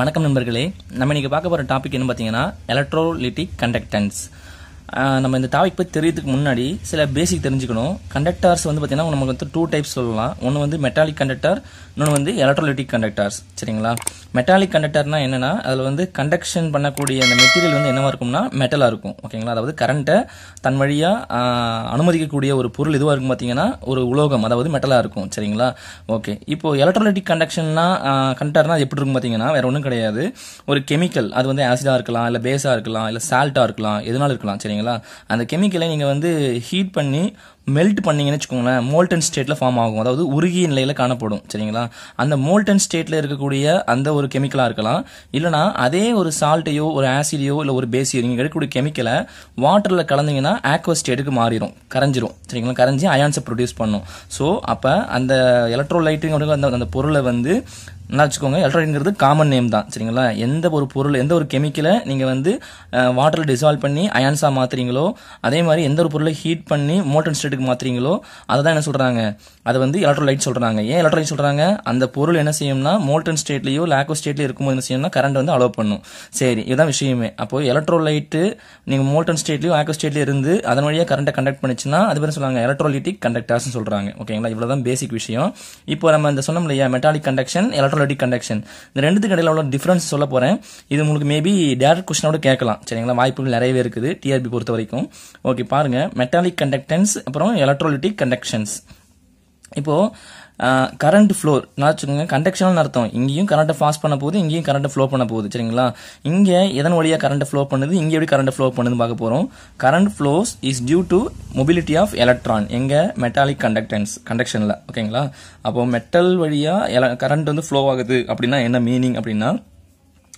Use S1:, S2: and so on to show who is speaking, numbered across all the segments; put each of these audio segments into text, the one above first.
S1: வணக்கம் நண்பர்களே நம்ம இன்னைக்கு பார்க்க போகிற டாபிக் என்ன பார்த்தீங்கன்னா எலக்ட்ரோலிட்டிக் கண்டக்டன்ஸ் நம்ம இந்த டாபிக் பற்றி தெரியறதுக்கு முன்னாடி சில பேசிக் தெரிஞ்சுக்கணும் கண்டக்டர்ஸ் வந்து பார்த்திங்கன்னா நமக்கு வந்து டூ டைப்ஸ் சொல்லலாம் ஒன்று வந்து மெட்டாலிக் கண்டக்டர் இன்னொன்று வந்து எலக்ட்ரோலிட்டிக் கண்டக்டர்ஸ் சரிங்களா மெட்டாலிக் கண்டக்டர்னா என்னென்னா அதில் வந்து கண்டக்ஷன் பண்ணக்கூடிய அந்த மெட்டீரியல் வந்து என்னவாக இருக்கும்னா மெட்டலாக இருக்கும் ஓகேங்களா அதாவது கரண்ட்டை தன் வழியாக அனுமதிக்கக்கூடிய ஒரு பொருள் எதுவாக இருக்கும் பார்த்தீங்கன்னா ஒரு உலோகம் அதாவது மெட்டலாக இருக்கும் சரிங்களா ஓகே இப்போ எலக்ட்ரோலிட்டிக் கண்டக்ஷன்னா கண்டக்டர்னா அது எப்படி இருக்கும் பார்த்தீங்கன்னா வேறு ஒன்றும் கிடையாது ஒரு கெமிக்கல் அது வந்து ஆசிடாக இருக்கலாம் இல்லை பேஸாக இருக்கலாம் இல்லை சால்ட்டாக இருக்கலாம் எதுனாலும் இருக்கலாம் சரிங்களா சரிங்களா அந்த கெமிக்கலை நீங்கள் வந்து ஹீட் பண்ணி மெல்ட் பண்ணிங்கன்னு வச்சுக்கோங்களேன் மோல்டன் ஸ்டேட்டில் ஃபார்ம் ஆகும் அதாவது உருகிய நிலையில் காணப்படும் சரிங்களா அந்த மோல்டன் ஸ்டேட்டில் இருக்கக்கூடிய அந்த ஒரு கெமிக்கலாக இருக்கலாம் இல்லைனா அதே ஒரு சால்ட்டையோ ஒரு ஆசிடையோ இல்லை ஒரு பேசியோ நீங்கள் எடுக்கக்கூடிய கெமிக்கலை வாட்டரில் கலந்தீங்கன்னா ஆக்வா ஸ்டேட்டுக்கு மாறிடும் கரைஞ்சிரும் சரிங்களா கரைஞ்சி அயான்ஸை ப்ரொடியூஸ் பண்ணும் ஸோ அப்போ அந்த எலக்ட்ரோலைட்டுங்கிற அந்த அந்த பொருளை வந்து நல்லா வச்சுக்கோங்க எலக்ட்ரானிக்ங்கிறது காமன் நேம் தான் சரிங்களா எந்த ஒரு பொருள் எந்த ஒரு கெமிக்கலை நீங்கள் வந்து வாட்டரில் டிசால்வ் பண்ணி அயான்ஸாக மாற்றுறீங்களோ அதே மாதிரி எந்த ஒரு பொருளை ஹீட் பண்ணி மோட்டன் ஸ்டேட்டுக்கு மெட்டலுக்கு மாற்றுறீங்களோ அதை தான் என்ன சொல்கிறாங்க அதை வந்து எலக்ட்ரோலைட் சொல்கிறாங்க ஏன் எலக்ட்ரோலைட் சொல்கிறாங்க அந்த பொருள் என்ன செய்யும்னா மோல்டன் ஸ்டேட்லேயோ லேக்கோ ஸ்டேட்லேயோ இருக்கும்போது என்ன செய்யும்னா கரண்ட் வந்து அலோவ் பண்ணும் சரி இதுதான் விஷயமே அப்போது எலக்ட்ரோலைட்டு நீங்கள் மோல்டன் ஸ்டேட்லேயோ ஆக்கோ ஸ்டேட்லேயோ இருந்து அதன் வழியாக கரண்ட்டை கண்டக்ட் பண்ணிச்சுன்னா அது பேர் சொல்லுவாங்க எலக்ட்ரோலிட்டிக் கண்டக்டர்ஸ்னு சொல்கிறாங்க ஓகேங்களா இவ்வளோ தான் பேசிக் விஷயம் இப்போ நம்ம இந்த சொன்னோம் இல்லையா மெட்டாலிக் கண்டக்ஷன் எலக்ட்ரோலைட்டிக் கண்டக்ஷன் இந்த ரெண்டுத்துக்கு இடையில உள்ள டிஃப்ரென்ஸ் சொல்ல போகிறேன் இது உங்களுக்கு மேபி டேரக்ட் கொஸ்டினோட கேட்கலாம் சரிங்களா வாய்ப்புகள் நிறையவே இருக்குது டிஆர்பி பொறுத்த வரைக்கும் ஓகே பாருங்கள் மெட்டாலிக் கண்டக்டன்ஸ் அப்புறம் இருக்கணும் எலக்ட்ரோலிட்டிக் கண்டக்ஷன்ஸ் இப்போது கரண்ட் ஃப்ளோ நான் வச்சுக்கோங்க கண்டக்ஷன் அர்த்தம் இங்கேயும் கரண்ட்டை பாஸ் பண்ண போகுது இங்கேயும் கரண்ட்டை ஃப்ளோ பண்ண போகுது சரிங்களா இங்கே எதன் வழியாக கரண்ட் ஃப்ளோ பண்ணுது இங்கே எப்படி கரண்ட் ஃப்ளோ பண்ணுதுன்னு பார்க்க போகிறோம் current flows is due to mobility of electron எங்கே மெட்டாலிக் கண்டக்டன்ஸ் கண்டக்ஷனில் ஓகேங்களா அப்போது மெட்டல் வழியாக எல கரண்ட் வந்து ஃப்ளோ ஆகுது அப்படின்னா என்ன மீனிங் அப்படின்னா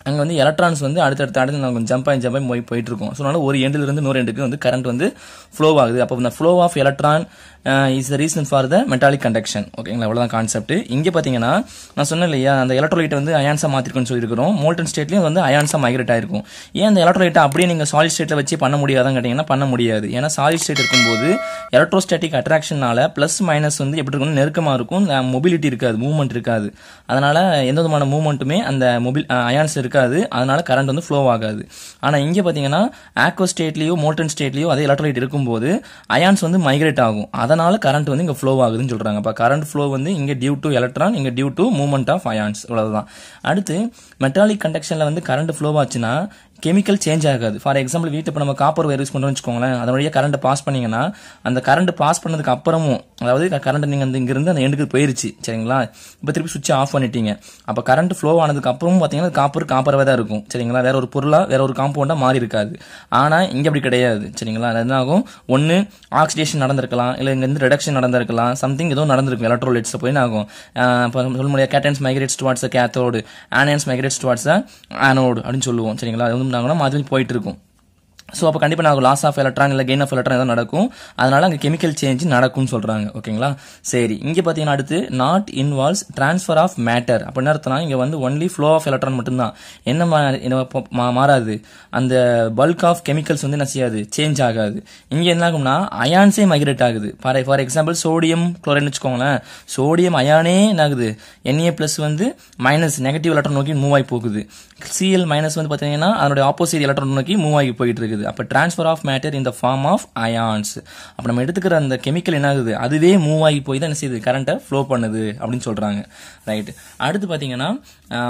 S1: அங்கே வந்து எலக்ட்ரான்ஸ் வந்து அடுத்தடுத்து அடுத்து நாங்கள் கொஞ்சம் ஜம்ப் ஆகி ஜம்ப் ஆகி போய் போயிட்டுருக்கோம் ஸோ அதனால் ஒரு இருந்து நூறு எண்டுக்கு வந்து கரண்ட் வந்து ஃப்ளோ ஆகுது அப்போ இந்த flow of electron is the reason for the metallic conduction ஓகேங்களா அவ்வளோதான் கான்செப்ட் இங்கே பார்த்தீங்கன்னா நான் சொன்னேன் இல்லையா அந்த எலக்ட்ரோலைட்டை வந்து அயான்ஸாக மாற்றிருக்கோன்னு சொல்லியிருக்கிறோம் மோல்டன் ஸ்டேட்லேயும் வந்து அயான்ஸாக மைக்ரேட் ஆயிருக்கும் ஏன் அந்த எலக்ட்ரோலைட்டை அப்படியே நீங்கள் சாலிட் ஸ்டேட்டில் வச்சு பண்ண முடியாதான்னு கேட்டிங்கன்னா பண்ண முடியாது ஏன்னா சாலிட் ஸ்டேட் இருக்கும்போது எலக்ட்ரோஸ்டாட்டிக் அட்ராக்ஷனால ப்ளஸ் மைனஸ் வந்து எப்படி இருக்கும் நெருக்கமாக இருக்கும் மொபிலிட்டி இருக்காது மூவ்மெண்ட் இருக்காது அதனால் எந்த விதமான மூவ்மெண்ட்டுமே அந்த மொபில் uh, அயான்ஸ் இருக்க இருக்காது அதனால கரண்ட் வந்து ஃப்ளோ ஆகாது ஆனால் இங்கே பார்த்தீங்கன்னா ஆக்வோ ஸ்டேட்லேயோ மோல்டன் ஸ்டேட்லேயோ அதே எலக்ட்ரோலைட் இருக்கும்போது அயான்ஸ் வந்து மைக்ரேட் ஆகும் அதனால கரண்ட் வந்து இங்கே ஃப்ளோ ஆகுதுன்னு சொல்கிறாங்க அப்போ கரண்ட் ஃப்ளோ வந்து இங்கே டியூ டு எலக்ட்ரான் இங்கே due to movement of ions இவ்வளோதான் அடுத்து மெட்டாலிக் கண்டக்ஷனில் வந்து கரண்ட் ஃப்ளோ ஆச்சுன்னா கெமிக்கல் சேஞ்ச் ஆகாது ஃபார் எக்ஸாம்பிள் வீட்டு இப்போ நம்ம காப்பர் ஒயர் யூஸ் பண்ணுறோம் வச்சுக்கோங்களேன் அதன் வழியாக கரண்ட் பாஸ் பண்ணிங்கன்னா அந்த கரண்ட் பாஸ் பண்ணதுக்கு அப்புறமும் அதாவது கரண்ட் நீங்கள் வந்து இங்கேருந்து அந்த எண்டுக்கு போயிருச்சு சரிங்களா இப்போ திருப்பி சுவிட்ச் ஆஃப் பண்ணிட்டீங்க அப்போ கரண்ட் ஃப்ளோ ஆனதுக்கு அப்புறமும் பார்த்தீங்கன்னா காப்பர் காப்பராகவே தான் இருக்கும் சரிங்களா வேற ஒரு பொருளாக வேற ஒரு காம்பவுண்டாக மாறி இருக்காது ஆனால் இங்கே அப்படி கிடையாது சரிங்களா அது என்ன ஆகும் ஒன்று ஆக்சிடேஷன் நடந்திருக்கலாம் இல்லை இங்கேருந்து ரிடக்ஷன் நடந்திருக்கலாம் சம்திங் ஏதோ நடந்திருக்கும் எலக்ட்ரோலைட்ஸ் போய் ஆகும் இப்போ சொல்ல முடியாது cations migrates towards cathode anions migrates towards anode அப்படின்னு சொல்லுவோம் சரிங்களா அது வந்து இருந்தாங்கன்னா மாதிரி போயிட்டு இருக்கும் ஸோ அப்போ கண்டிப்பாக நான் லாஸ் ஆஃப் எலக்ட்ரான் இல்லை கெயின் ஆஃப் எலக்ட்ரான் எதாவது நடக்கும் அதனால் அங்கே கெமிக்கல் சேஞ்ச் நடக்கும்னு சொல்கிறாங்க ஓகேங்களா சரி இங்கே பார்த்தீங்கன்னா அடுத்து not involves transfer of matter அப்படின்னு அர்த்தம்னா இங்கே வந்து ஒன்லி ஃப்ளோ ஆஃப் எலக்ட்ரான் மட்டும்தான் என்ன மா மாறாது அந்த பல்க் ஆஃப் கெமிக்கல்ஸ் வந்து என்ன செய்யாது சேஞ்ச் ஆகாது இங்கே என்ன ஆகும்னா அயான்ஸே மைக்ரேட் ஆகுது for for example sodium chlorine வச்சுக்கோங்களேன் சோடியம் அயானே என்ன ஆகுது என்ஏ ப்ளஸ் வந்து மைனஸ் நெகட்டிவ் எலக்ட்ரான் நோக்கி மூவ் ஆகி போகுது சிஎல் மைனஸ் வந்து பார்த்தீங்கன்னா அதனுடைய ஆப்போசிட் எலக்ட்ரான் நோக்கி மூவ் ஆகி போயிட்டு இருக்குது ஆகுது அப்போ டிரான்ஸ்ஃபர் ஆஃப் மேட்டர் இந்த ஃபார்ம் ஆஃப் அயான்ஸ் அப்போ நம்ம எடுத்துக்கிற அந்த கெமிக்கல் என்ன ஆகுது அதுவே மூவ் ஆகி போய் தான் என்ன செய்யுது கரண்ட்டை ஃப்ளோ பண்ணுது அப்படின்னு சொல்கிறாங்க ரைட் அடுத்து பார்த்தீங்கன்னா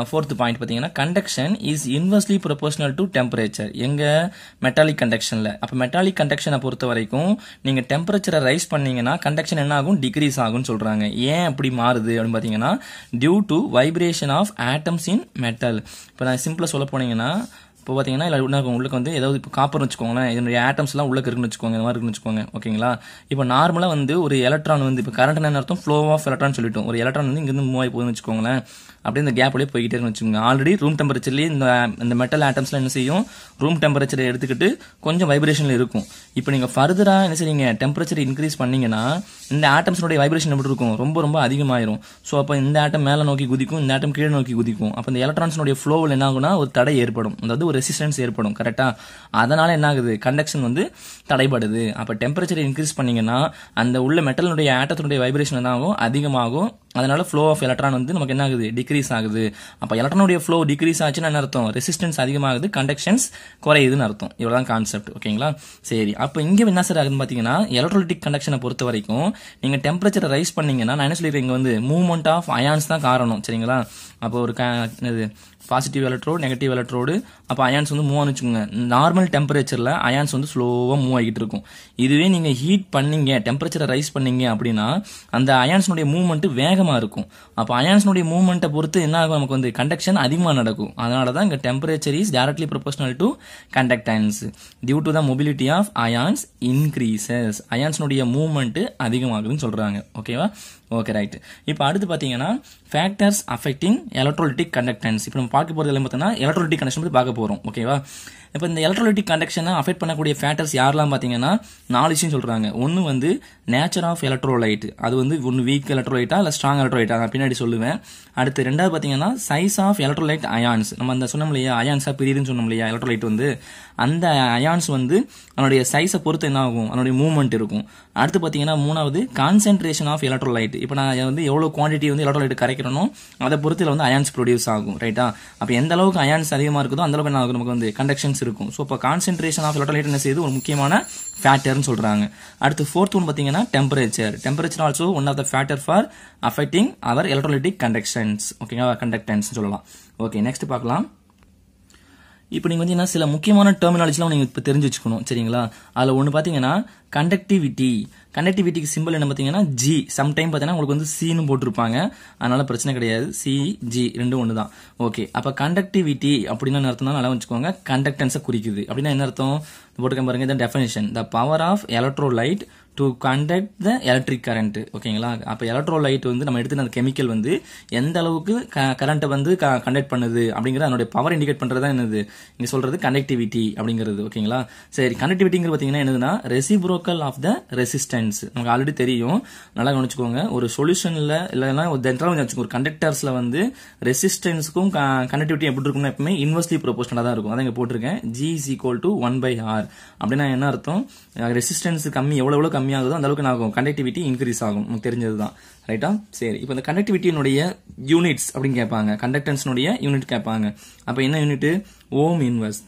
S1: ஃபோர்த்து பாயிண்ட் பார்த்தீங்கன்னா conduction is inversely proportional to temperature எங்கள் மெட்டாலிக் கண்டக்ஷனில் அப்போ மெட்டாலிக் கண்டக்ஷனை பொறுத்த வரைக்கும் நீங்கள் டெம்பரேச்சரை ரைஸ் பண்ணீங்கன்னா கண்டக்ஷன் என்ன ஆகும் டிக்ரீஸ் ஆகும்னு சொல்கிறாங்க ஏன் அப்படி மாறுது அப்படின்னு பார்த்தீங்கன்னா due to vibration of atoms in metal இப்போ நான் சிம்பிளாக சொல்ல போனீங்கன்னா இப்போ பார்த்தீங்கன்னா இல்லை இருக்கும் உள்ளுக்கு வந்து ஏதாவது இப்போ காப்பர்னு வச்சுக்கோங்களேன் இதனுடைய ஆட்டம்ஸ்லாம் உள்ளே இருக்குன்னு வச்சுக்கோங்க இந்த மாதிரி இருக்குன்னு வச்சுக்கோங்க ஓகேங்களா இப்போ நார்மலாக வந்து ஒரு எலக்ட்ரான் வந்து இப்போ கரண்ட் என்ன அர்த்தம் ஃப்ளோ ஆஃப் எலக்ட்ரான் சொல்லிட்டோம் ஒரு எலக்ட்ரான் வந்து இங்கேருந்து மூவ் ஆகி போகுதுன்னு வச்சுக்கோங்களேன் அப்படியே இந்த கேப்லேயே போய்கிட்டே இருக்கும் வச்சுக்கோங்க ஆல்ரெடி ரூம் டெம்பரேச்சர்லேயே இந்த இந்த மெட்டல் ஆட்டம்ஸ்லாம் என்ன செய்யும் ரூம் டெம்பரேச்சரை எடுத்துக்கிட்டு கொஞ்சம் வைப்ரேஷனில் இருக்கும் இப்போ நீங்கள் ஃபர்தராக என்ன செய்யுங்க டெம்பரேச்சர் இன்க்ரீஸ் பண்ணிங்கன்னா இந்த ஆட்டம்ஸ்னுடைய வைப்ரேஷன் எப்படி இருக்கும் ரொம்ப ரொம்ப அதிகமாயிரும் ஸோ அப்போ இந்த ஆட்டம் மேலே நோக்கி குதிக்கும் இந்த ஆட்டம் கீழே நோக்கி குதிக்கும் அப்போ இந்த எலக்ட்ரான்ஸ்னுடைய ஃப்ளோவில் என்ன ஆகுனா ஒரு தடை ஏற்படும் அதாவது ஒரு ரெசிஸ்டன்ஸ் ஏற்படும் கரெக்டாக அதனால் என்ன ஆகுது கண்டக்ஷன் வந்து தடைபடுது அப்போ டெம்பரேச்சர் இன்க்ரீஸ் பண்ணிங்கன்னா அந்த உள்ள மெட்டலினுடைய ஆட்டத்தினுடைய வைப்ரேஷன் என்ன ஆகும் அதிகமாகும் அதனால் ஃப்ளோ ஆஃப் எலக்ட்ரான் வந்து நமக்கு என்ன ஆகுது டிக்ரீஸ் ஆகுது அப்போ எலக்ட்ரானுடைய ஃப்ளோ டிக்ரீஸ் ஆச்சுன்னா என்ன அர்த்தம் ரெசிஸ்டன்ஸ் அதிகமாகுது கண்டக்ஷன்ஸ் குறையுதுன்னு அர்த்தம் இவ்வளோ தான் கான்செப்ட் ஓகேங்களா சரி அப்போ இங்கே என்ன சார் ஆகுதுன்னு பார்த்தீங்கன்னா எலக்ட்ரோலிட்டிக் கண்டக்ஷனை பொறுத்த வரைக்கும் நீங்கள் டெம்பரேச்சர் ரைஸ் பண்ணீங்கன்னா நான் என்ன சொல்லிடுறேன் இங்கே வந்து மூவ்மெண்ட் ஆஃப் அயான்ஸ் தான் காரணம் சரிங்களா அப்போ ஒரு இது பாசிட்டிவ் எலக்ட்ரோடு நெகட்டிவ் எலக்ட்ரோடு அப்போ அயான்ஸ் வந்து மூவ் ஆனு வச்சுக்கோங்க நார்மல் டெம்பரேச்சரில் அயான்ஸ் வந்து ஸ்லோவாக மூவ் ஆகிட்டு இருக்கும் இதுவே நீங்கள் ஹீட் பண்ணீங்க டெம்பரேச்சரை ரைஸ் பண்ணீங்க அப்படின்னா அந்த அயான்ஸினுடைய மூவ்மெண்ட் வேகமாக இருக்கும் அப்போ அயான்ஸினுடைய மூவ்மெண்ட்டை பொறுத்து என்ன ஆகும் நமக்கு வந்து கண்டக்ஷன் அதிகமாக நடக்கும் அதனால தான் இங்கே temperature is directly proportional to ions due to the mobility of ions increases அயான்ஸினுடைய மூவ்மெண்ட்டு அதிகமாகுதுன்னு சொல்கிறாங்க ஓகேவா ஓகே ரைட் இப்போ அடுத்து பார்த்தீங்கன்னா ஃபேக்டர்ஸ் அஃபெக்டிங் எலக்ட்ரோலிட்டிக் கண்டக்டன்ஸ் இப்போ நம்ம பார்க்க போகிறது பார்த்தீங்கன்னா எலக்ட்ரோலிட்டிக் கண்டக்ஷன் பற்றி பார்க்க போகிறோம் ஓகேவா இப்போ இந்த எலக்ட்ரோலிட்டிக் கண்டக்ஷனை அஃபெக்ட் பண்ணக்கூடிய ஃபேக்டர்ஸ் யாரெல்லாம் பார்த்தீங்கன்னா நாலு விஷயம் சொல்கிறாங்க ஒன்று வந்து நேச்சர் ஆஃப் எலக்ட்ரோலைட் அது வந்து ஒன்று வீக் எலக்ட்ரோலைட்டா இல்லை ஸ்ட்ராங் எலக்ட்ரோலைட்டா நான் பின்னாடி சொல்லுவேன் அடுத்து ரெண்டாவது பார்த்தீங்கன்னா சைஸ் ஆஃப் எலக்ட்ரோலைட் அயான்ஸ் நம்ம அந்த சொன்னோம் இல்லையா அயான்ஸாக பிரியுதுன்னு சொன்னோம் இல்லையா எலக்ட்ரோலைட் வந்து அந்த அயான்ஸ் வந்து அதனுடைய சைஸை பொறுத்து என்ன ஆகும் அதனுடைய மூவ்மெண்ட் இருக்கும் அடுத்து பார்த்தீங்கன்னா மூணாவது கான்சென்ட்ரேஷன் ஆஃப் எலக்ட்ரோலைட் இப்போ நான் வந்து எவ்வளோ குவான்டிட்டி வந்து எலக்ட்ரோலைட் கரைக்கிறனோ அதை பொறுத்து வந்து அயான்ஸ் ப்ரொடியூஸ் ஆகும் ரைட்டா அப்போ எந்த அளவுக்கு அயான்ஸ் அதிகமாக இருக்குதோ அந்த அளவுக்கு என்ன ஆகும் நமக்கு வந்து கண்டக்ஷன்ஸ் இருக்கும் ஸோ இப்போ கான்சென்ட்ரேஷன் ஆஃப் எலக்ட்ரோலைட் என்ன செய்யுது ஒரு முக்கியமான ஃபேக்டர்னு சொல்கிறாங்க அடுத்து ஃபோர்த் ஒன் பார்த்தீங்கன்னா temperature temperature also one of the factor for affecting our electrolytic conductions ஓகேங்களா கண்டக்டன்ஸ் சொல்லலாம் ஓகே நெக்ஸ்ட் பார்க்கலாம் இப்போ நீங்கள் வந்து என்ன சில முக்கியமான டெர்மினாலஜிலாம் நீங்கள் இப்போ தெரிஞ்சு வச்சுக்கணும் சரிங்களா அதில் ஒன்று பார்த்தீங்கன்னா கண்டக்டிவிட்டி கண்டக்டிவிட்டிக்கு சிம்பிள் என்ன பார்த்தீங்கன்னா ஜி சம்டைம் பார்த்தீங்கன்னா உங்களுக்கு வந்து சின்னு போட்டிருப்பாங்க அதனால பிரச்சனை கிடையாது சி ஜி ரெண்டும் ஒன்று தான் ஓகே அப்போ கண்டக்டிவிட்டி அப்படின்னா அர்த்தம் தான் நல்லா வச்சுக்கோங்க கண்டக்டன்ஸை குறிக்குது அப்படின்னா என்ன அர்த்தம் போட்டுக்க பாருங்க இதான் definition the power of electrolyte to conduct the electric current ஓகேங்களா அப்போ எலக்ட்ரோலைட் வந்து நம்ம எடுத்து அந்த கெமிக்கல் வந்து எந்த அளவுக்கு கரண்ட்டை வந்து கண்டக்ட் பண்ணுது அப்படிங்கிற அதனுடைய பவர் இண்டிகேட் பண்ணுறது தான் என்னது இங்கே சொல்கிறது கனெக்டிவிட்டி அப்படிங்கிறது ஓகேங்களா சரி கனெக்டிவிட்டிங்கிற பார்த்தீங்கன்னா என்னதுன்னா ரெசிப்ரோக்கல் ஆஃப் த ரெசிஸ்டன்ஸ் நமக்கு ஆல்ரெடி தெரியும் நல்லா கவனிச்சுக்கோங்க ஒரு சொல்யூஷனில் இல்லைன்னா ஒரு தென்றாலும் வச்சுக்கோங்க ஒரு கண்டக்டர்ஸில் வந்து ரெசிஸ்டன்ஸுக்கும் கனெக்டிவிட்டி எப்படி இருக்கும்னா எப்பவுமே இன்வெர்ஸ்லி ப்ரொபோஷனாக தான் இருக்கும் அதை இங்கே போட்டிருக்கேன் G is equal to one by R அப்படின்னா என்ன அர்த்தம் ரெசிஸ்டன்ஸ் கம்மி எவ்வளோ எவ்வளோ கம்மியாகுதோ அளவுக்கு நான் ஆகும் கண்டக்டிவிட்டி இன்க்ரீஸ் ஆகும் நமக்கு தெரிஞ்சது தான் ரைட்டா சரி இப்போ இந்த கண்டக்டிவிட்டியினுடைய யூனிட்ஸ் அப்படின்னு கேட்பாங்க கண்டக்டன்ஸ்னுடைய யூனிட் கேட்பாங்க அப்போ என்ன யூனிட் ஓம் இன்வர்ஸ்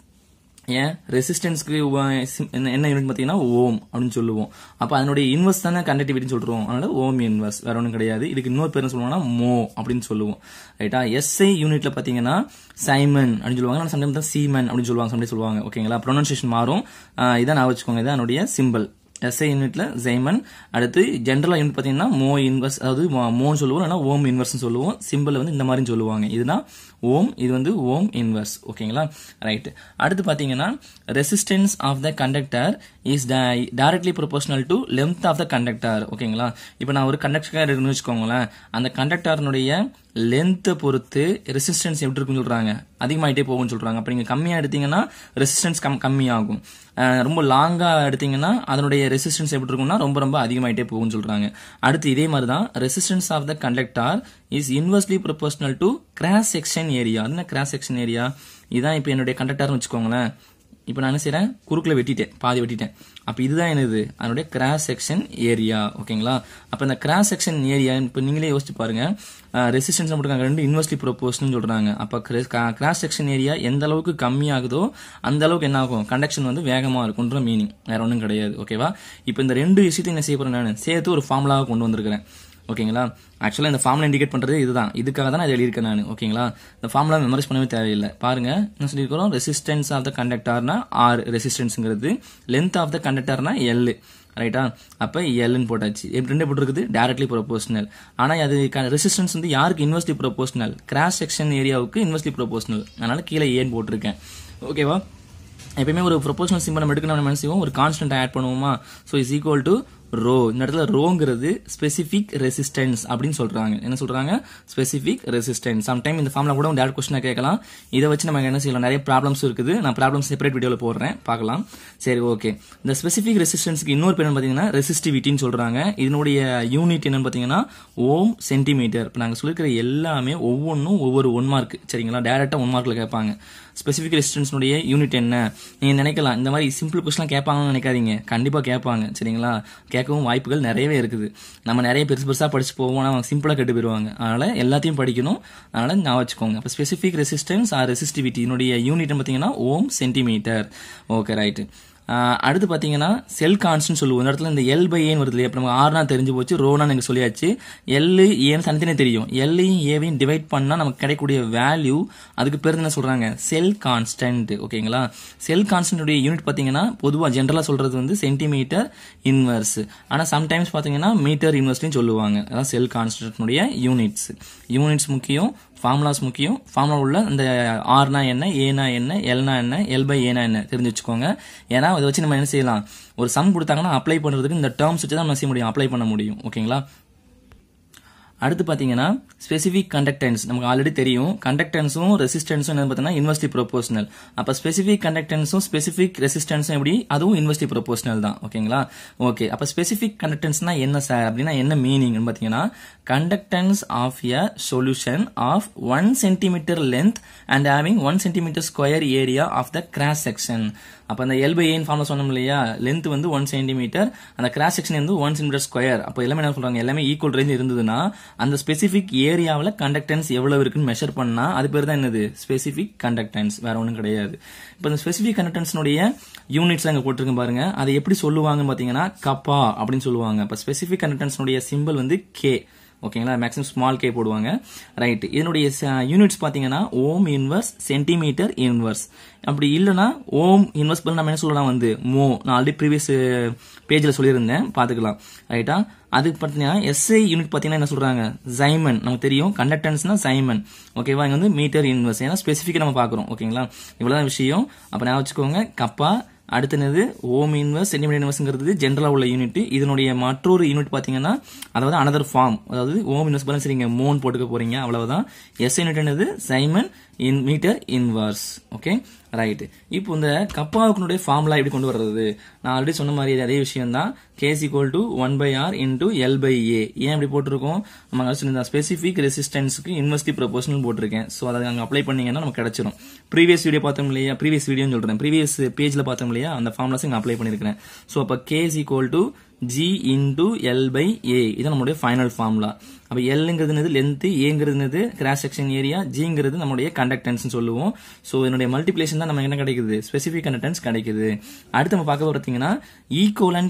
S1: ஏன் ரெசிஸ்டன்ஸ்க்கு என்ன யூனிட் பார்த்தீங்கன்னா ஓம் அப்படின்னு சொல்லுவோம் அப்போ அதனுடைய இன்வெர்ஸ் தானே கண்டக்டிவிட்டின்னு சொல்கிறோம் அதனால ஓம் இன்வெர்ஸ் வேற ஒன்றும் கிடையாது இதுக்கு இன்னொரு பேர் சொல்லுவோம்னா மோ அப்படின்னு சொல்லுவோம் ரைட்டா எஸ்ஐ யூனிட்ல பார்த்தீங்கன்னா சைமன் அப்படின்னு சொல்லுவாங்க சம்டைம் தான் சீமன் அப்படின்னு சொல்லுவாங்க சம்டைம் சொல்லுவாங்க ஓகேங்களா ப்ரொனன்சியேஷன் மாறும் இதான் நான் வச்சுக்கோங்க இதான் என்னுடைய சிம்பிள் எஸ்ஐ யூனிட்ல ஜெய்மன் அடுத்து ஜென்ரலா யூனிட் பாத்தீங்கன்னா மோ இன்வெர்ஸ் அதாவது மோன்னு சொல்லுவோம் இல்லைனா ஓம் இன்வெர்ஸ்னு சொல்லுவோம் சிம்பிள் வந்து இந்த மாதிரி சொல்லுவாங்க இதுதான் ஓம் இது வந்து ஓம் இன்வெர்ஸ் ஓகேங்களா ரைட் அடுத்து பார்த்தீங்கன்னா resistance of the conductor is directly proportional to length of the conductor ஓகேங்களா இப்போ நான் ஒரு கண்டக்டர் இருக்குன்னு வச்சுக்கோங்களேன் அந்த கண்டக்டர்னுடைய லென்த்தை பொறுத்து ரெசிஸ்டன்ஸ் எப்படி இருக்குன்னு சொல்கிறாங்க அதிகமாகிட்டே போகும்னு சொல்கிறாங்க அப்போ நீங்கள் கம்மியாக எடுத்தீங்கன்னா ரெசிஸ்டன்ஸ் கம் கம்மியாகும் ரொம்ப லாங்காக எடுத்தீங்கன்னா அதனுடைய ரெசிஸ்டன்ஸ் எப்படி இருக்கும்னா ரொம்ப ரொம்ப அதிகமாகிட்டே போகும்னு சொல்கிறாங்க அடுத்து இதே மாதிரி தான் resistance of the conductor is inversely proportional to cross section area என்ன கிராஸ் செக்ஷன் ஏரியா இதுதான் இப்போ என்னுடைய கண்டக்டார்னு வச்சுக்கோங்களேன் இப்போ நான் என்ன செய்கிறேன் குறுக்கில் வெட்டிட்டேன் பாதி வெட்டிட்டேன் அப்போ இதுதான் என்னது அதனுடைய கிராஸ் செக்ஷன் ஏரியா ஓகேங்களா அப்போ இந்த கிராஸ் செக்ஷன் ஏரியா இப்போ நீங்களே யோசிச்சு பாருங்கள் ரெசிஸ்டன்ஸ் போட்டுருக்காங்க ரெண்டு இன்வெர்ஸ்லி ப்ரொபோஷன் சொல்றாங்க அப்போ கிராஸ் செக்ஷன் ஏரியா எந்த அளவுக்கு கம்மியாகுதோ அந்த அளவுக்கு என்ன ஆகும் கண்டக்ஷன் வந்து வேகமாக இருக்கும்ன்ற மீனிங் வேற ஒன்றும் கிடையாது ஓகேவா இப்போ இந்த ரெண்டு விஷயத்தையும் என்ன செய்ய நான் சேர்த்து ஒரு ஃபார்முலாவாக கொண்டு வந்திருக்கிறேன் ஓகேங்களா ஆக்சுவலாக இந்த ஃபார்முலா இண்டிகேட் பண்ணுறது இதுதான் இதுக்காக தான் நான் எழுதியிருக்கேன் நான் ஓகேங்களா இந்த ஃபார்முலா மெமரைஸ் பண்ணவே தேவையில்லை பாருங்க என்ன சொல்லியிருக்கிறோம் ரெசிஸ்டன்ஸ் ஆஃப் த கண்டக்டர்னா ஆர் ரெசிஸ்டன்ஸுங்கிறது லென்த் ஆஃப் த கண்டக்டர்னா எல் ரைட்டா அப்போ எல்னு போட்டாச்சு ரெண்டு போட்டிருக்குது டேரக்ட்லி ப்ரொபோஷனல் ஆனால் அதுக்கான ரெசிஸ்டன்ஸ் வந்து யாருக்கு இன்வெஸ்ட்லி ப்ரொபோஷனல் கிராஸ் செக்ஷன் ஏரியாவுக்கு இன்வெஸ்ட்லி ப்ரொபோஷனல் அதனால் கீழே ஏன் போட்டிருக்கேன் ஓகேவா எப்பயுமே ஒரு ப்ரொபோஷனல் சிம்பிள் நம்ம எடுக்கணும் நம்ம என்ன செய்வோம் ஒரு கான்ஸ்டன்ட் ஆட் பண்ணுவோமா so is equal to rho இந்த இடத்துல ரோங்கிறது ஸ்பெசிஃபிக் ரெசிஸ்டன்ஸ் அப்படின்னு சொல்றாங்க என்ன சொல்றாங்க ஸ்பெசிஃபிக் ரெசிஸ்டன்ஸ் சம்டைம் இந்த ஃபார்ம்ல கூட டேட் கொஸ்டினா கேட்கலாம் இதை வச்சு நம்ம என்ன செய்யலாம் நிறைய ப்ராப்ளம்ஸ் இருக்குது நான் ப்ராப்ளம் செப்பரேட் வீடியோவில் போடுறேன் பார்க்கலாம் சரி ஓகே இந்த ஸ்பெசிஃபிக் ரெசிஸ்டன்ஸ்க்கு இன்னொரு பேர் பார்த்தீங்கன்னா ரெசிஸ்டிவிட்டின்னு சொல்றாங்க இதனுடைய யூனிட் என்னன்னு பார்த்தீங்கன்னா ஓம் சென்டிமீட்டர் இப்போ நாங்கள் சொல்லியிருக்கிற எல்லாமே ஒவ்வொன்றும் ஒவ்வொரு ஒன் மார்க் சரிங்களா டேரெக்டாக ஒன் மார்க்கில் கேட்பாங்க ஸ்பெசிஃபிக் ரெசிஸ்டன்ஸ்னுடைய யூனிட் என்ன நீங்கள் நினைக்கலாம் இந்த மாதிரி சிம்பிள் கொஸ்டின்லாம் கேட்பாங்கன்னு நினைக்காதீங்க கண்டிப்பாக கேட்பாங்க சரிங்களா கேட்கவும் வாய்ப்புகள் நிறையவே இருக்குது நம்ம நிறைய பெருசு பெருசாக படிச்சு போவோம் ஆனால் அவங்க சிம்பிளாக கெட்டு போயிடுவாங்க அதனால் எல்லாத்தையும் படிக்கணும் அதனால் நான் வச்சுக்கோங்க இப்போ ஸ்பெசிஃபிக் ரெசிஸ்டன்ஸ் ஆர் ரெசிஸ்டிவிட்டினுடைய யூனிட்னு பார்த்தீங்கன்னா ஓம் சென்டிமீட்டர் ஓகே ரைட்டு அடுத்து பார்த்தீங்கன்னா செல் கான்ஸ்டன்ட் சொல்லுவோம் இந்த இடத்துல இந்த எல் பை ஏன் வருது இல்லையா இப்போ நமக்கு ஆறுனா தெரிஞ்சு போச்சு ரோனா எனக்கு சொல்லியாச்சு எல்லு ஏன்னு தனித்தனே தெரியும் எல்லையும் ஏவையும் டிவைட் பண்ணால் நமக்கு கிடைக்கக்கூடிய வேல்யூ அதுக்கு பேர் என்ன சொல்கிறாங்க செல் கான்ஸ்டன்ட் ஓகேங்களா செல் கான்ஸ்டன்ட்டுடைய யூனிட் பார்த்தீங்கன்னா பொதுவாக ஜென்ரலாக சொல்கிறது வந்து சென்டிமீட்டர் இன்வர்ஸ் ஆனால் சம்டைம்ஸ் பார்த்தீங்கன்னா மீட்டர் இன்வர்ஸ்லையும் சொல்லுவாங்க அதான் செல் கான்ஸ்டன்ட்னுடைய யூனிட்ஸ் யூனிட்ஸ் முக்கியம் ஃபார்முலாஸ் முக்கியம் ஃபார்முலா உள்ள இந்த ஆர்னா என்ன ஏனா என்ன எல்னா என்ன எல் பை ஏனா என்ன தெரிஞ்சு வச்சுக்கோங்க ஏன்னா அதை வச்சு நம்ம என்ன செய்யலாம் ஒரு சம் கொடுத்தாங்கன்னா அப்ளை பண்ணுறதுக்கு இந்த டேர்ம்ஸ் வச்சு தான் நம்ம செய்ய முடியும் அப்ளை பண்ண முடியும் ஓகேங்களா அடுத்து பார்த்தீங்கன்னா ஸ்பெசிஃபிக் கண்டக்டன்ஸ் நமக்கு ஆல்ரெடி தெரியும் கண்டக்டன்ஸும் ரெசிஸ்டன்ஸும் என்னன்னு பார்த்தீங்கன்னா இன்வெர்சிட்டி ப்ரொபோஷனல் அப்போ ஸ்பெசிஃபிக் கண்டக்டன்ஸும் ஸ்பெசிஃபிக் ரெசிஸ்டன்ஸும் எப்படி அதுவும் இன்வெர்சிட்டி ப்ரொபோஷனல் தான் ஓகேங்களா ஓகே அப்போ ஸ்பெசிஃபிக் கண்டக்டன்ஸ்னா என்ன சார் அப்படின்னா என்ன மீனிங்னு பார்த்தீங்கன்னா conductance of a solution of one centimetre length and having one centimetre square area of the cross section அப்போ அந்த எல் பை ஏன் ஃபார்மில் சொன்னோம் இல்லையா லென்த் வந்து ஒன் சென்டிமீட்டர் அந்த கிராஸ் செக்ஷன் வந்து ஒன் சென்டிமீட்டர் ஸ்கொயர் அப்போ எல்லாமே என்ன சொல்கிறாங்க எல்லாமே ஈக்குவல் ரேஞ்ச் இருந்ததுன்னா அந்த ஸ்பெசிஃபிக் ஏரியாவில் கண்டக்டன்ஸ் எவ்வளவு இருக்குன்னு மெஷர் பண்ணால் அது பேர் தான் என்னது ஸ்பெசிஃபிக் கண்டக்டன்ஸ் வேற ஒன்றும் கிடையாது இப்போ இந்த ஸ்பெசிஃபிக் கண்டக்டன்ஸ்னுடைய யூனிட்ஸ் அங்கே போட்டிருக்கு பாருங்க அதை எப்படி சொல்லுவாங்கன்னு பார்த்தீங்கன்னா கப்பா அப்படின்னு சொல்லுவாங்க இப்போ ஸ்பெசிஃபிக் கண்டக்டன்ஸ்னுடைய சிம்பிள் வந்து கே ஓகேங்களா மேக்ஸிமம் ஸ்மால் கே போடுவாங்க ரைட் இதனுடைய யூனிட்ஸ் பார்த்தீங்கன்னா ஓம் இன்வர்ஸ் சென்டிமீட்டர் இன்வர்ஸ் அப்படி இல்லைனா ஓம் இன்வர்ஸ் பண்ணி நம்ம என்ன சொல்லலாம் வந்து மோ நான் ஆல்ரெடி ப்ரீவியஸ் பேஜில் சொல்லியிருந்தேன் பார்த்துக்கலாம் ரைட்டா அதுக்கு பார்த்தீங்கன்னா எஸ்ஐ யூனிட் பார்த்தீங்கன்னா என்ன சொல்கிறாங்க சைமன் நமக்கு தெரியும் கண்டக்டன்ஸ்னா சைமன் ஓகேவா இங்கே வந்து மீட்டர் இன்வர்ஸ் ஏன்னா ஸ்பெசிஃபிக்காக நம்ம பார்க்குறோம் ஓகேங்களா இவ்வளோதான் விஷயம் அப்போ நான் வச்சுக்கோங்க கப்பா அடுத்தது ஓம் இன்வர்ஸ் சென்டிமீட்டர் இன்வர்ஸ்ங்கிறது ஜென்ரலாக உள்ள யூனிட் இதனுடைய மற்றொரு யூனிட் பார்த்தீங்கன்னா அதாவது அனதர் ஃபார்ம் அதாவது ஓம் இன்வர்ஸ் பதில் சரிங்க மோன் போட்டுக்க போறீங்க அவ்வளவுதான் எஸ் யூனிட் என்னது siemens in metre inverse okay right இப்போ இந்த கப்பாவுக்குனுடைய ஃபார்முலா எப்படி கொண்டு வர்றது நான் ஆல்ரெடி சொன்ன மாதிரி அதே விஷயம் தான் K is equal to one by R into L by A ஏன் இப்படி போட்டிருக்கோம் நம்ம சொல்லியிருந்தா ஸ்பெசிஃபிக் ரெசிஸ்டன்ஸுக்கு இன்வெஸ்டி ப்ரொபோஷனல் போட்டிருக்கேன் ஸோ அதை அங்கே அப்ளை பண்ணீங்கன்னா நமக்கு கிடைச்சிடும் ப்ரீவியஸ் வீடியோ பார்த்தோம் இல்லையா ப்ரீவியஸ் வீடியோன்னு சொல்கிறேன் ப்ரீவியஸ் பேஜில் பார்த்தோம் இல்லையா அந்த ஃபார்முலாஸ் இங்கே அப்ளை பண்ணியிருக்கிறேன் ஸோ அப்போ K is equal to G into L by A. இது நம்மளுடைய ஃபைனல் ஃபார்முலா அப்போ எல்ங்கிறது length cross section section area ஜிங்கிறது நம்முடைய conductance சொல்லுவோம் ஸோ என்னுடைய multiplication தான் நம்ம என்ன கிடைக்குது specific conductance கிடைக்குது அடுத்து நம்ம பார்க்க பார்த்தீங்கன்னா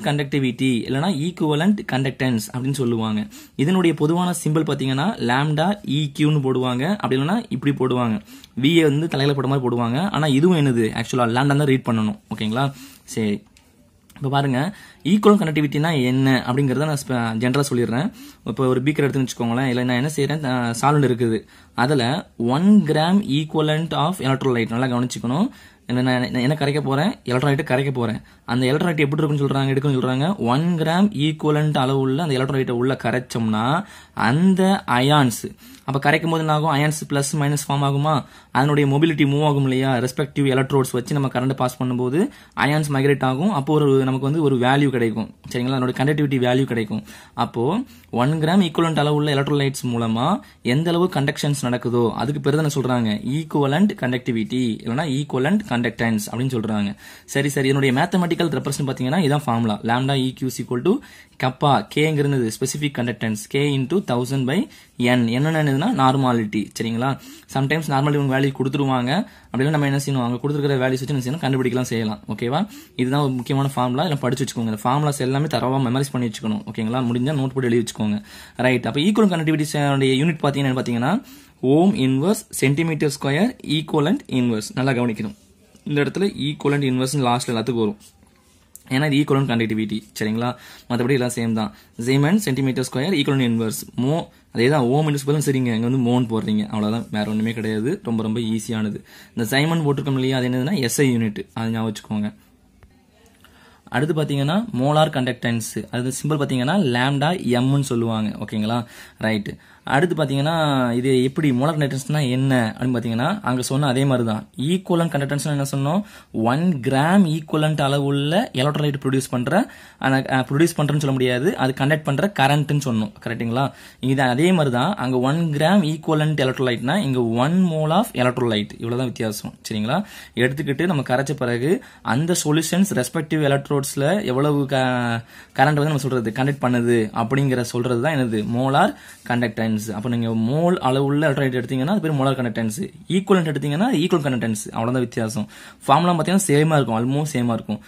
S1: conductivity, இல்லனா equivalent ஈக்குவலண்ட் அப்படின் அப்படின்னு சொல்லுவாங்க இதனுடைய பொதுவான சிம்பிள் பார்த்தீங்கன்னா லேம்டா இக்யூன்னு e போடுவாங்க அப்படி இப்படி போடுவாங்க விஏ வந்து போட மாதிரி போடுவாங்க ஆனால் இதுவும் ஆக்சுவலாக தான் ரீட் பண்ணணும் ஓகேங்களா சரி இப்போ பாருங்கள் ஈக்குவல் கனெக்டிவிட்டினா என்ன அப்படிங்கிறத நான் ஜென்ரலாக சொல்லிடுறேன் இப்போ ஒரு பீக்கர் எடுத்துன்னு வச்சுக்கோங்களேன் இல்லை நான் என்ன செய்கிறேன் சால்வன் இருக்குது அதில் one gram equivalent of electrolyte நல்லா கவனிச்சுக்கணும் நான் என்ன கரைக்க போகிறேன் எலக்ட்ரோலைட் கரைக்க போகிறேன் அந்த எலக்ட்ரோலைட் எப்படி இருக்குன்னு சொல்கிறாங்க எடுக்குன்னு சொல்கிறாங்க ஒன் கிராம் ஈக்குவலண்ட் அளவு உள்ள அந்த எலக்ட்ரோலைட்டை உள்ள கரைச்சோம்னா அந்த அயான்ஸ் அப்போ கரைக்கும் போது ஆகும் அயன்ஸ் ப்ளஸ் மைனஸ் ஃபார்ம் ஆகுமா அதனுடைய மொபிலிட்டி மூவ் ஆகும் இல்லையா ரெஸ்பெக்டிவ் எலக்ட்ரோட்ஸ் வச்சு நம்ம கரண்ட் பாஸ் பண்ணும்போது அயான்ஸ் மைக்ரேட் ஆகும் அப்போ ஒரு நமக்கு வந்து ஒரு வேல்யூ கிடைக்கும் சரிங்களா அதனுடைய கண்டக்டிவிட்டி வேல்யூ கிடைக்கும் அப்போ ஒன் கிராம் ஈக்குவலண்ட் உள்ள எலக்ட்ரோலைட்ஸ் மூலமா எந்த அளவு கண்டக்ஷன்ஸ் நடக்குதோ அதுக்கு பிறகு என்ன சொல்றாங்க ஈக்குவலண்ட் கண்டக்டிவிட்டி இல்லைன்னா ஈக்குவலண்ட் கண்டக்டன்ஸ் அப்படின்னு சொல்றாங்க சரி சரி என்னுடைய மேத்தமெட்டிக்கல் ரெப்ரசன்ட் பார்த்தீங்கன்னா இதான் formula lambda eq is equal to kappa கேங்கிறது specific conductance k into thousand by N என்னென்னதுன்னா நார்மாலிட்டி சரிங்களா சம்டைம்ஸ் நார்மாலிட்டி உங்க வேல்யூ கொடுத்துருவாங்க அப்படின்னா நம்ம என்ன செய்யணும் அங்கே கொடுத்துருக்கிற வேல்யூஸ் வச்சு என்ன செய்யணும் கண்டுபிடிக்கலாம் செய்யலாம் ஓகேவா இதுதான் ஒரு முக்கியமான ஃபார்முலா எல்லாம் படிச்சு வச்சுக்கோங்க இந்த ஃபார்முலாஸ் எல்லாமே தரவாக மெமரிஸ் பண்ணி வச்சுக்கணும் ஓகேங்களா முடிஞ்சால் நோட் போட்டு எழுதி வச்சுக்கோங்க ரைட் அப்போ ஈக்குவல் கனெக்டிவிட்டியோடைய யூனிட் பார்த்தீங்கன்னா பார்த்தீங்கன்னா ohm inverse centimetre square equivalent inverse நல்லா கவனிக்கணும் இந்த இடத்துல ஈக்குவலண்ட் இன்வர்ஸ் லாஸ்ட்ல எல்லாத்துக்கும் வரும் ஏன்னா இது ஈக்குவலன் கண்டக்டிவிட்டி சரிங்களா மற்றபடி எல்லாம் சேம் தான் ஜெய்மன் சென்டிமீட்டர் ஸ்கொயர் ஈக்குவலன் இன்வர்ஸ் மோ அதே தான் ஓம் இன்வர்ஸ் சரிங்க இங்கே வந்து மோன் போடுறீங்க அவ்வளோதான் வேற ஒன்றுமே கிடையாது ரொம்ப ரொம்ப ஈஸியானது இந்த சைமன் போட்டிருக்கோம் இல்லையா அது என்னதுன்னா எஸ்ஐ யூனிட் அது ஞாபகம் வச்சுக்கோங்க அடுத்து பார்த்தீங்கன்னா மோலார் கண்டக்டன்ஸ் அது சிம்பிள் பார்த்தீங்கன்னா லேம்டா எம்னு சொல்லுவாங்க ஓகேங்களா ரைட்டு அடுத்து பார்த்தீங்கன்னா இது எப்படி மோலார் கண்டக்டன்ஸ்னா என்ன அப்படின்னு பார்த்தீங்கன்னா அங்கே சொன்ன அதே மாதிரி தான் ஈக்குவலன் கண்டக்டன்ஸ் என்ன சொன்னோம் ஒன் கிராம் ஈக்குவலன்ட் அளவுள்ள எலக்ட்ரோலைட் ப்ரொடியூஸ் பண்ணுற அந்த ப்ரொடியூஸ் பண்ணுறேன்னு சொல்ல முடியாது அது கண்டக்ட் பண்ணுற கரண்ட்டுன்னு சொன்னோம் கரெக்டுங்களா இது அதே மாதிரி தான் அங்கே ஒன் கிராம் ஈக்குவலன்ட் எலக்ட்ரோலைட்னா இங்கே ஒன் மோல் ஆஃப் எலக்ட்ரோலைட் இவ்வளோதான் வித்தியாசம் சரிங்களா எடுத்துக்கிட்டு நம்ம கரைச்ச பிறகு அந்த சொல்யூஷன்ஸ் ரெஸ்பெக்டிவ் எலக்ட்ரோட்ஸில் எவ்வளவு கரண்ட் வந்து நம்ம சொல்கிறது கண்டக்ட் பண்ணுது அப்படிங்கிற சொல்கிறது தான் எனது மோலார் கண்டக்டன்ஸ் கண்டக்டன்ஸ் அப்போ நீங்கள் மோல் அளவுள்ள அல்டர்னேட் எடுத்தீங்கன்னா அது பேர் மோலார் கண்டக்டன்ஸ் ஈக்குவலன்ட் எடுத்தீங்கன்னா ஈக்குவல் கண்டக்டன்ஸ் அவ்வளோதான் வித்தியாசம் ஃபார்ம்லாம் பார்த்தீங்கன்னா சேமாக இருக்கும் ஆல்மோஸ்ட் சேமாக இருக்கும்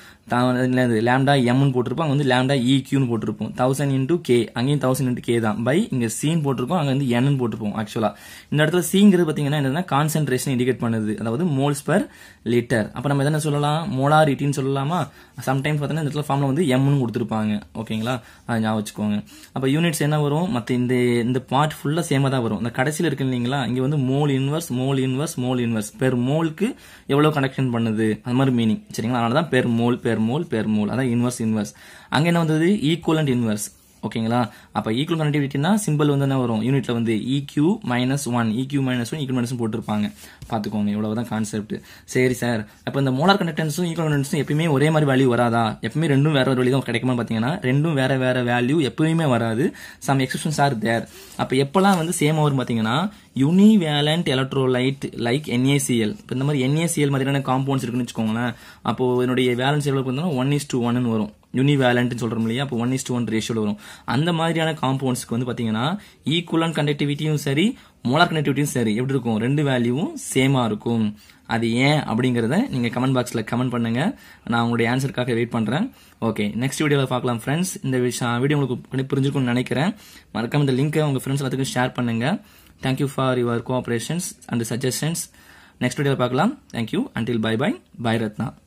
S1: லேம்டா எம்னு போட்டிருப்போம் அங்கே வந்து லேம்டா இக்யூன்னு e போட்டிருப்போம் தௌசண்ட் இன்டூ கே அங்கேயும் தௌசண்ட் இன்டூ கே தான் பை இங்கே சீன் போட்டிருக்கோம் அங்கே வந்து என்னு போட்டிருப்போம் ஆக்சுவலாக இந்த இடத்துல சீங்கிறது பார்த்தீங்கன்னா என்னன்னா கான்சென்ட்ரேஷன் இண்டிகேட் பண்ணுது அதாவது மோல்ஸ் பர் லிட்டர் அப்போ நம்ம என்ன சொல்லலாம் மோலாரிட்டின்னு சொல்லலாமா சம்டைம்ஸ் பார்த்தோன்னா இந்த இடத்துல ஃபார்ம்ல வந்து எம்னு கொடுத்துருப்பாங்க ஓகேங்களா அதை ஞாபகம் வச்சுக்கோங்க அப்போ யூனிட்ஸ் என்ன வரும் மற்ற இந்த இந்த பார்ட் ஃபுல்லாக சேமாக தான் வரும் இந்த கடைசியில் இருக்கு இல்லைங்களா இங்கே வந்து mole inverse mole inverse mole inverse per மோலுக்கு எவ்வளோ கனெக்ஷன் பண்ணுது அந்த மாதிரி மீனிங் சரிங்களா அதனால தான் per mole per mole per mole அதான் இன்வர்ஸ் இன்வர்ஸ் அங்கே என்ன வந்தது ஈக்குவல் அண்ட் இன்வர்ஸ் ஓகேங்களா அப்போ ஈக்குவல் கனெக்டிவிட்டினா சிம்பிள் வந்து என்ன வரும் யூனிட்ல வந்து eq e minus one e eq minus one equal minus போட்டுருப்பாங்க பாத்துக்கோங்க இவ்வளவுதான் கான்செப்ட் சரி சார் அப்ப இந்த மோலார் கண்டக்டன்ஸும் ஈக்குவல் கண்டக்டன்ஸும் எப்பயுமே ஒரே மாதிரி வேல்யூ வராதா எப்பயுமே ரெண்டும் வேற ஒரு வழிதான் கிடைக்கும் கிடைக்குமா பார்த்தீங்கன்னா ரெண்டும் வேற வேற வேல்யூ எப்பயுமே வராது சம் எக்ஸ்பிரஷன்ஸ் ஆர் தேர் அப்போ எப்பெல்லாம் வந்து சேம் ஆகும் பார்த்தீங்கன்னா யூனிவேலண்ட் எலக்ட்ரோலைட் லைக் என்ஏசிஎல் இப்போ இந்த மாதிரி என்ஏசிஎல் மாதிரியான காம்பவுண்ட்ஸ் இருக்குன்னு வச்சுக்கோங்களேன் அப்போ என்னுடைய வேலன்ஸ் எவ்வளோ பார்த்தோம்னா ஒன் இஸ் டூ ஒன்னு வரும் யூனிவேலண்ட்னு சொல்கிறோம் இல்லையா அப்போ ஒன் இஸ் டூ ஒன் ரேஷியோவில் வரும் அந்த மாதிரியான காம்பவுண்ட்ஸ்க்கு வந்து பார்த்தீங்கன்னா ஈக்குவலான கண்டக்டிவிட்டியும் சரி மோலார் கனெக்டிவிட்டியும் சரி எப்படி இருக்கும் ரெண்டு வேல்யூவும் சேமாக இருக்கும் அது ஏன் அப்படிங்கிறத நீங்கள் கமெண்ட் பாக்ஸில் கமெண்ட் பண்ணுங்கள் நான் உங்களுடைய ஆன்சருக்காக வெயிட் பண்ணுறேன் ஓகே நெக்ஸ்ட் வீடியோவில் பார்க்கலாம் ஃப்ரெண்ட்ஸ் இந்த வீடியோ உங்களுக்கு புரிஞ்சுக்கணும்னு நினைக்கிறேன் மறக்காம இந்த லிங்க்கை உங்கள் ஃப்ரெண்ட்ஸ் எல்லாத்துக்கும் ஷேர் பண்ணுங்கள் thank you for your cooperations and suggestions next வீடியோவில் பார்க்கலாம் thank you until bye bye bye Ratna